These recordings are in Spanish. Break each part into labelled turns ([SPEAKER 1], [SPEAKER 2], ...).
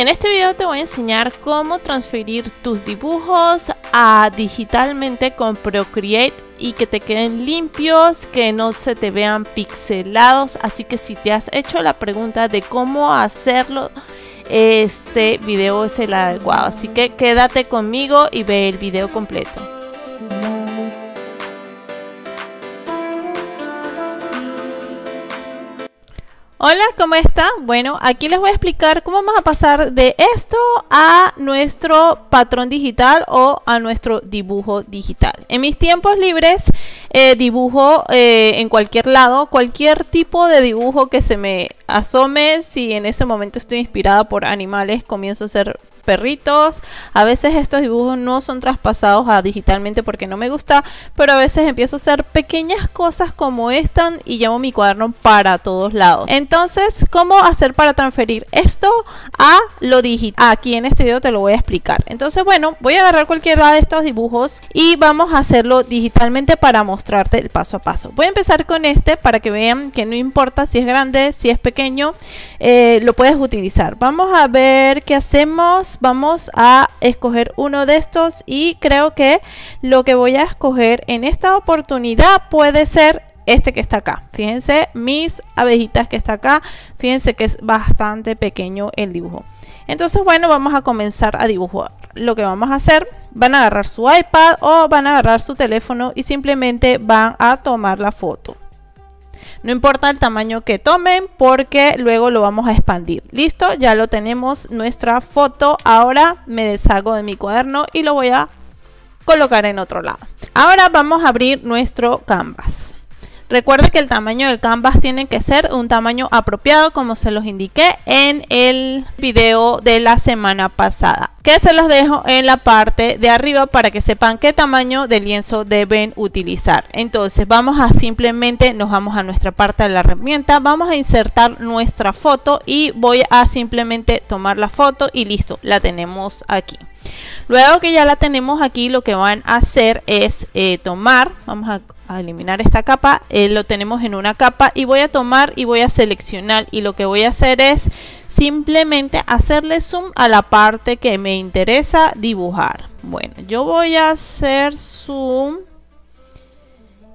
[SPEAKER 1] En este video te voy a enseñar cómo transferir tus dibujos a digitalmente con Procreate y que te queden limpios, que no se te vean pixelados. Así que si te has hecho la pregunta de cómo hacerlo, este video es el adecuado. Así que quédate conmigo y ve el video completo. Hola, ¿cómo está? Bueno, aquí les voy a explicar cómo vamos a pasar de esto a nuestro patrón digital o a nuestro dibujo digital. En mis tiempos libres eh, dibujo eh, en cualquier lado, cualquier tipo de dibujo que se me asome. Si en ese momento estoy inspirada por animales, comienzo a hacer perritos. A veces estos dibujos no son traspasados a digitalmente porque no me gusta, pero a veces empiezo a hacer pequeñas cosas como esta y llevo mi cuaderno para todos lados. Entonces, ¿cómo hacer para transferir esto a lo digital? Aquí en este video te lo voy a explicar. Entonces, bueno, voy a agarrar cualquiera de estos dibujos y vamos a hacerlo digitalmente para mostrarte el paso a paso. Voy a empezar con este para que vean que no importa si es grande, si es pequeño, eh, lo puedes utilizar. Vamos a ver qué hacemos vamos a escoger uno de estos y creo que lo que voy a escoger en esta oportunidad puede ser este que está acá. Fíjense mis abejitas que está acá. Fíjense que es bastante pequeño el dibujo. Entonces, bueno, vamos a comenzar a dibujar. Lo que vamos a hacer, van a agarrar su iPad o van a agarrar su teléfono y simplemente van a tomar la foto. No importa el tamaño que tomen porque luego lo vamos a expandir. Listo, ya lo tenemos nuestra foto. Ahora me deshago de mi cuaderno y lo voy a colocar en otro lado. Ahora vamos a abrir nuestro canvas. Recuerde que el tamaño del canvas tiene que ser un tamaño apropiado como se los indiqué en el video de la semana pasada que se los dejo en la parte de arriba para que sepan qué tamaño de lienzo deben utilizar. Entonces vamos a simplemente, nos vamos a nuestra parte de la herramienta, vamos a insertar nuestra foto y voy a simplemente tomar la foto y listo, la tenemos aquí. Luego que ya la tenemos aquí, lo que van a hacer es eh, tomar, vamos a eliminar esta capa, eh, lo tenemos en una capa y voy a tomar y voy a seleccionar y lo que voy a hacer es simplemente hacerle zoom a la parte que me interesa dibujar. Bueno, yo voy a hacer zoom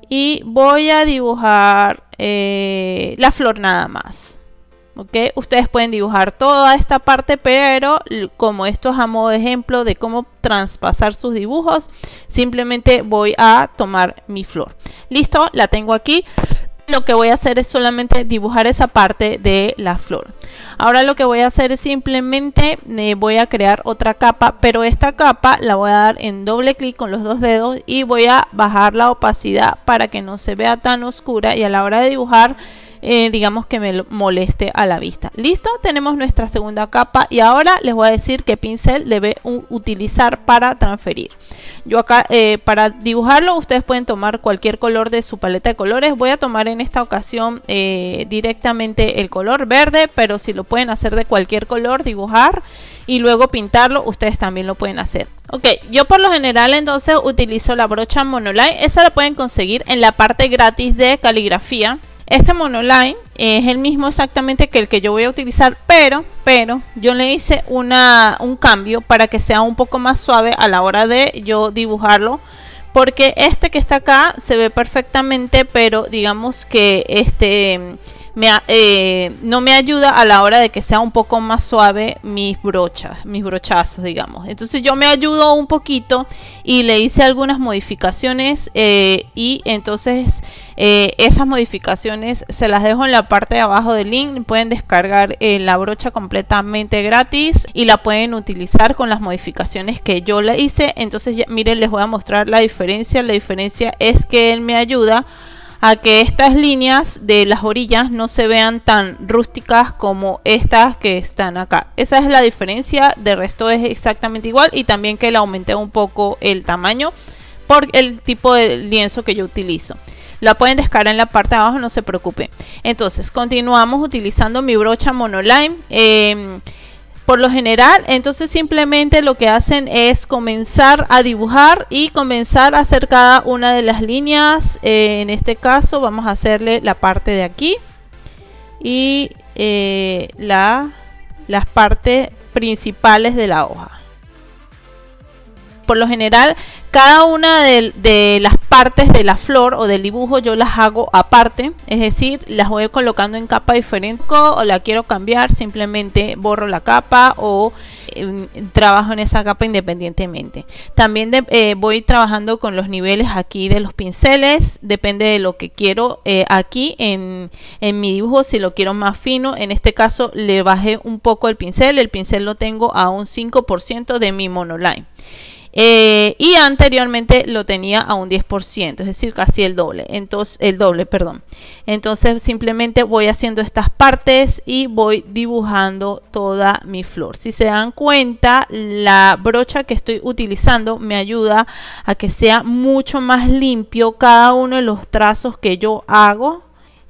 [SPEAKER 1] y voy a dibujar eh, la flor nada más. Ustedes pueden dibujar toda esta parte, pero como esto es a modo de ejemplo de cómo traspasar sus dibujos, simplemente voy a tomar mi flor. Listo, la tengo aquí. Lo que voy a hacer es solamente dibujar esa parte de la flor. Ahora lo que voy a hacer es simplemente eh, voy a crear otra capa, pero esta capa la voy a dar en doble clic con los dos dedos y voy a bajar la opacidad para que no se vea tan oscura y a la hora de dibujar eh, digamos que me moleste a la vista. Listo, tenemos nuestra segunda capa y ahora les voy a decir qué pincel debe utilizar para transferir. Yo acá eh, para dibujarlo ustedes pueden tomar cualquier color de su paleta de colores. Voy a tomar en esta ocasión eh, directamente el color verde, pero si lo pueden hacer de cualquier color, dibujar y luego pintarlo, ustedes también lo pueden hacer. Ok, yo por lo general entonces utilizo la brocha monoline. Esa la pueden conseguir en la parte gratis de caligrafía este monoline es el mismo exactamente que el que yo voy a utilizar, pero, pero yo le hice una, un cambio para que sea un poco más suave a la hora de yo dibujarlo. Porque este que está acá se ve perfectamente, pero digamos que este eh, no me ayuda a la hora de que sea un poco más suave mis brochas, mis brochazos, digamos. Entonces yo me ayudo un poquito y le hice algunas modificaciones eh, y entonces eh, esas modificaciones se las dejo en la parte de abajo del link. Pueden descargar la brocha completamente gratis y la pueden utilizar con las modificaciones que yo le hice. Entonces miren, les voy a mostrar la diferencia. La diferencia es que él me ayuda que estas líneas de las orillas no se vean tan rústicas como estas que están acá. Esa es la diferencia, de resto es exactamente igual y también que le aumente un poco el tamaño por el tipo de lienzo que yo utilizo. La pueden descargar en la parte de abajo, no se preocupe. Entonces, continuamos utilizando mi brocha monoline. Eh, por lo general. Entonces simplemente lo que hacen es comenzar a dibujar y comenzar a hacer cada una de las líneas. Eh, en este caso vamos a hacerle la parte de aquí y eh, la, las partes principales de la hoja por lo general cada una de, las partes de la flor o del dibujo yo las hago aparte, es decir, las voy colocando en capa diferente o la quiero cambiar, simplemente borro la capa o em, trabajo en esa capa independientemente. También eh, voy trabajando con los niveles aquí de los pinceles, depende de lo que quiero eh, aquí en, en mi dibujo, si lo quiero más fino, en este caso le bajé un poco el pincel, el pincel lo tengo a un 5% de mi monoline. Eh, y anteriormente lo tenía a un 10%, es decir, casi el doble. Entonces, el doble, perdón. Entonces, simplemente voy haciendo estas partes y voy dibujando toda mi flor. Si se dan cuenta, la brocha que estoy utilizando me ayuda a que sea mucho más limpio cada uno de los trazos que yo hago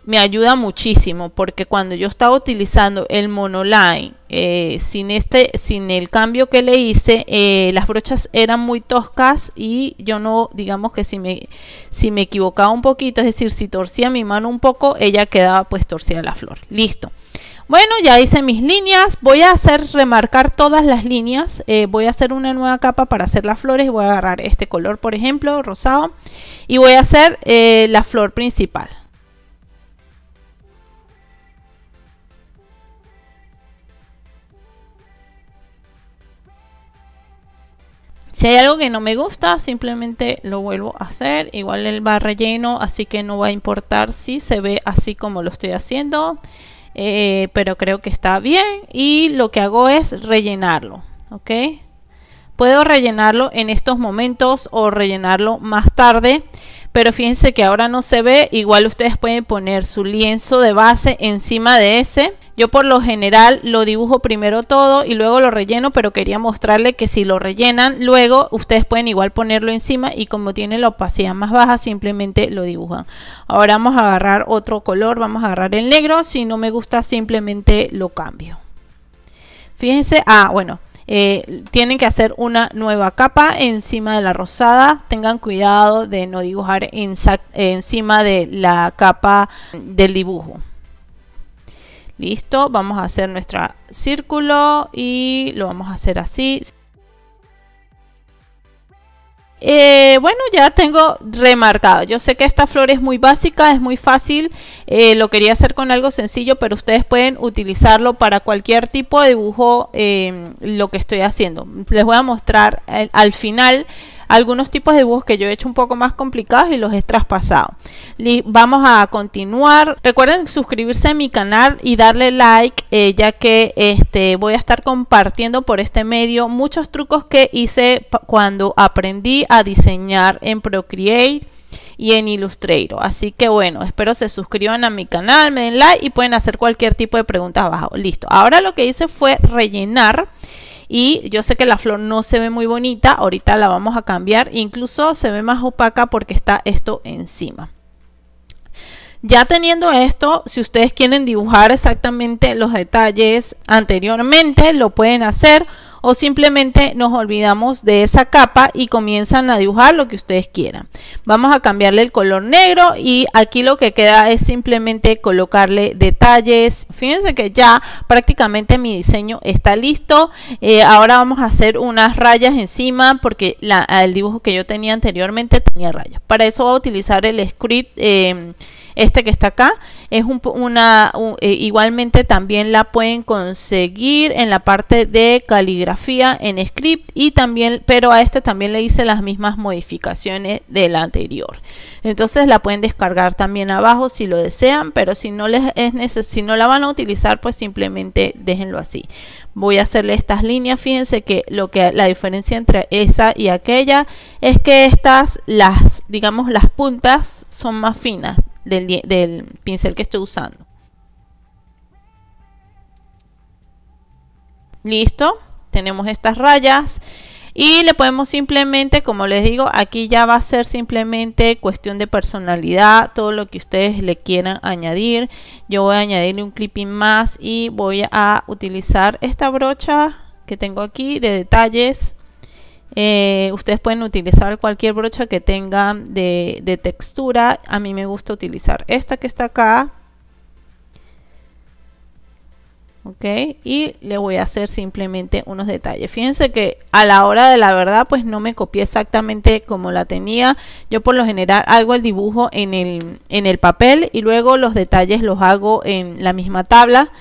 [SPEAKER 1] me ayuda muchísimo porque cuando yo estaba utilizando el monoline eh, sin este sin el cambio que le hice eh, las brochas eran muy toscas y yo no digamos que si me si me equivocaba un poquito es decir si torcía mi mano un poco ella quedaba pues torcida la flor listo bueno, ya hice mis líneas, voy a hacer remarcar todas las líneas, eh, voy a hacer una nueva capa para hacer las flores, voy a agarrar este color por ejemplo, rosado, y voy a hacer la flor principal, Si hay algo que no me gusta, simplemente lo vuelvo a hacer. Igual el va relleno, así que no va a importar si se ve así como lo estoy haciendo. Eh, pero creo que está bien. Y lo que hago es rellenarlo. ¿Ok? Puedo rellenarlo en estos momentos o rellenarlo más tarde pero fíjense que ahora no se ve, igual ustedes pueden poner su lienzo de base encima de ese. Yo por lo general lo dibujo primero todo y luego lo relleno, pero quería mostrarle que si lo rellenan luego, ustedes pueden igual ponerlo encima y como tiene la opacidad más baja, simplemente lo dibujan. Ahora vamos a agarrar otro color, vamos a agarrar el negro, si no me gusta simplemente lo cambio. Fíjense, ah, bueno, eh, tienen que hacer una nueva capa encima de la rosada. Tengan cuidado de no dibujar encima de la capa del dibujo. Listo, vamos a hacer nuestro círculo y lo vamos a hacer así. Eh, bueno, ya tengo remarcado. Yo sé que esta flor es muy básica, es muy fácil. Eh, lo quería hacer con algo sencillo, pero ustedes pueden utilizarlo para cualquier tipo de dibujo eh, lo que estoy haciendo. Les voy a mostrar al final algunos tipos de dibujos que yo he hecho un poco más complicados y los he traspasado. Vamos a continuar. Recuerden suscribirse a mi canal y darle like, eh, ya que este, voy a estar compartiendo por este medio muchos trucos que hice cuando aprendí a diseñar en Procreate y en Illustrator. Así que bueno, espero se suscriban a mi canal, me den like y pueden hacer cualquier tipo de preguntas abajo. Listo. Ahora lo que hice fue rellenar y yo sé que la flor no se ve muy bonita, ahorita la vamos a cambiar, incluso se ve más opaca porque está esto encima. Ya teniendo esto, si ustedes quieren dibujar exactamente los detalles anteriormente, lo pueden hacer o simplemente nos olvidamos de esa capa y comienzan a dibujar lo que ustedes quieran. Vamos a cambiarle el color negro y aquí lo que queda es simplemente colocarle detalles. Fíjense que ya prácticamente mi diseño está listo. Eh, ahora vamos a hacer unas rayas encima porque el dibujo que yo tenía anteriormente tenía rayas. Para eso voy a utilizar el script... Eh, este que está acá es una, eh, igualmente también la pueden conseguir en la parte de caligrafía en script y también, pero a este también le hice las mismas modificaciones la anterior. Entonces la pueden descargar también abajo si lo desean, pero si no les es si no la van a utilizar, pues simplemente déjenlo así. Voy a hacerle estas líneas, fíjense que lo que la diferencia entre esa y aquella es que estas las digamos las puntas son más finas del, pincel que estoy usando. Listo, tenemos estas rayas y le podemos simplemente, como les digo, aquí ya va a ser simplemente cuestión de personalidad, todo lo que ustedes le quieran añadir. Yo voy a añadirle un clipping más y voy a utilizar esta brocha que tengo aquí de detalles eh, ustedes pueden utilizar cualquier brocha que tengan de, textura. A mí me gusta utilizar esta que está acá. ¿ok? y le voy a hacer simplemente unos detalles fíjense que a la hora de la verdad pues no me copié exactamente como la tenía yo por lo general hago el dibujo en el, papel y luego los detalles los hago en la misma tabla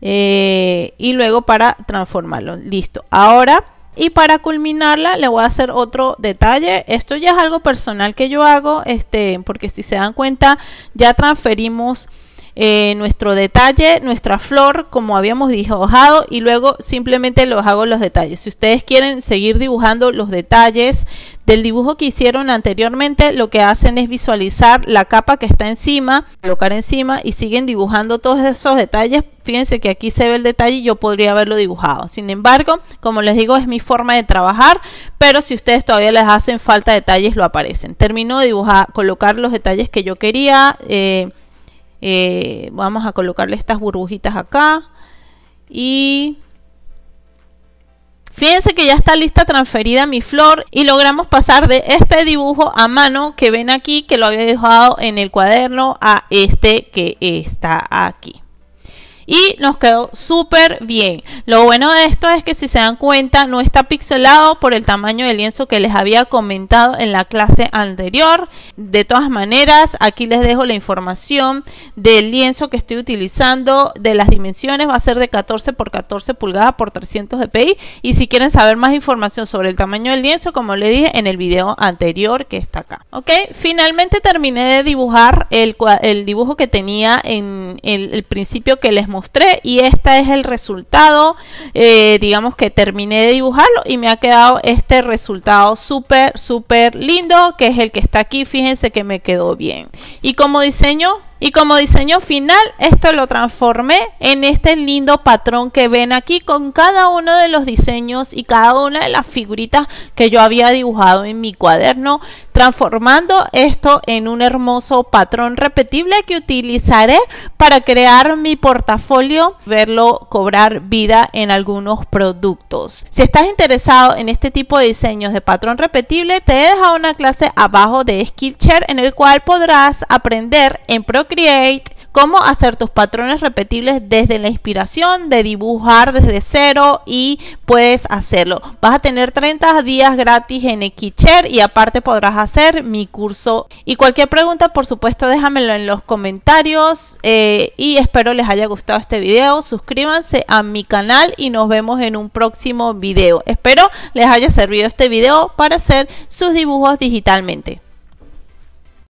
[SPEAKER 1] eh, y luego para transformarlo listo ahora y para culminarla le voy a hacer otro detalle. Esto ya es algo personal que yo hago, este, porque si se dan cuenta ya transferimos eh, nuestro detalle, nuestra flor, como habíamos dibujado, y luego simplemente los hago los detalles. Si ustedes quieren seguir dibujando los detalles del dibujo que hicieron anteriormente, lo que hacen es visualizar la capa que está encima, colocar encima y siguen dibujando todos esos detalles. Fíjense que aquí se ve el detalle y yo podría haberlo dibujado. Sin embargo, como les digo, es mi forma de trabajar, pero si ustedes todavía les hacen falta detalles, lo aparecen. Termino de dibujar, colocar los detalles que yo quería. Eh, eh, vamos a colocarle estas burbujitas acá y Fíjense que ya está lista transferida mi flor y logramos pasar de este dibujo a mano que ven aquí que lo había dejado en el cuaderno a este que está aquí y nos quedó súper bien. Lo bueno de esto es que si se dan cuenta no está pixelado por el tamaño del lienzo que les había comentado en la clase anterior. De todas maneras, aquí les dejo la información del lienzo que estoy utilizando, de las dimensiones, va a ser de 14 por 14 pulgadas por 300 dpi y si quieren saber más información sobre el tamaño del lienzo, como les dije en el video anterior que está acá. Ok, finalmente terminé de dibujar el, el dibujo que tenía en el, el principio que les mostré y este es el resultado. Eh, digamos que terminé de dibujarlo y me ha quedado este resultado súper, súper lindo, que es el que está aquí. Fíjense que me quedó bien. Y como diseño y como diseño final, esto lo transformé en este lindo patrón que ven aquí con cada uno de los diseños y cada una de las figuritas que yo había dibujado en mi cuaderno, transformando esto en un hermoso patrón repetible que utilizaré para crear mi portafolio, verlo cobrar vida en algunos productos. Si estás interesado en este tipo de diseños de patrón repetible, te he dejado una clase abajo de Skillshare en el cual podrás aprender en Procreate Create cómo hacer tus patrones repetibles desde la inspiración, de dibujar desde cero y puedes hacerlo. Vas a tener 30 días gratis en Equicher y aparte podrás hacer mi curso. Y cualquier pregunta, por supuesto, déjamelo en los comentarios eh, y espero les haya gustado este video. Suscríbanse a mi canal y nos vemos en un próximo video. Espero les haya servido este video para hacer sus dibujos digitalmente.